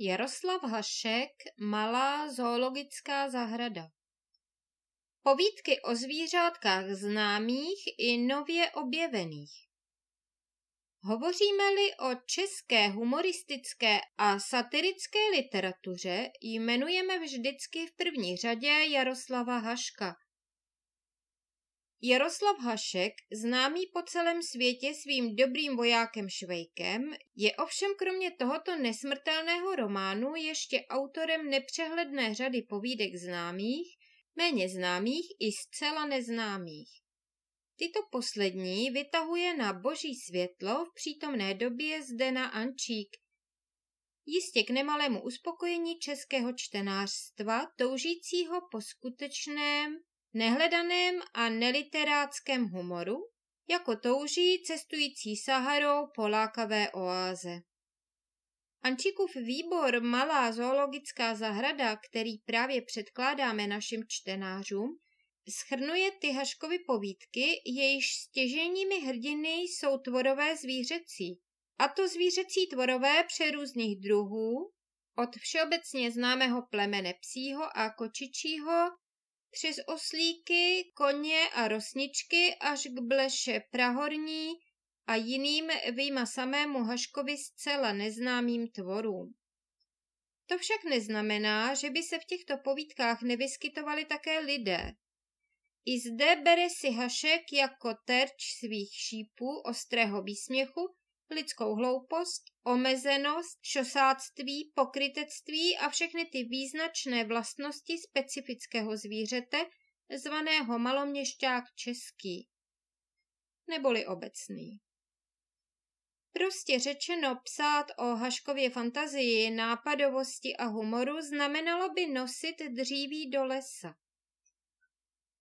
Jaroslav Hašek, Malá zoologická zahrada. Povídky o zvířátkách známých i nově objevených. Hovoříme-li o české humoristické a satirické literatuře, jmenujeme vždycky v první řadě Jaroslava Haška – Jaroslav Hašek, známý po celém světě svým dobrým vojákem Švejkem, je ovšem kromě tohoto nesmrtelného románu ještě autorem nepřehledné řady povídek známých, méně známých i zcela neznámých. Tyto poslední vytahuje na boží světlo v přítomné době Zdena Ančík, jistě k nemalému uspokojení českého čtenářstva, toužícího po skutečném nehledaném a neliteráckém humoru, jako touží cestující Saharou po lákavé oáze. Ančikův výbor Malá zoologická zahrada, který právě předkládáme našim čtenářům, schrnuje Haškovy povídky, jejíž stěženími hrdiny jsou tvorové zvířecí, a to zvířecí tvorové přerůzných druhů, od všeobecně známého plemene psího a kočičího přes oslíky, koně a rosničky až k Bleše Prahorní a jiným výjima samému Haškovi zcela neznámým tvorům. To však neznamená, že by se v těchto povídkách nevyskytovali také lidé. I zde bere si Hašek jako terč svých šípů ostrého výsměchu lidskou hloupost, omezenost, šosáctví, pokrytectví a všechny ty význačné vlastnosti specifického zvířete, zvaného maloměšťák český, neboli obecný. Prostě řečeno psát o Haškově fantazii, nápadovosti a humoru znamenalo by nosit dříví do lesa.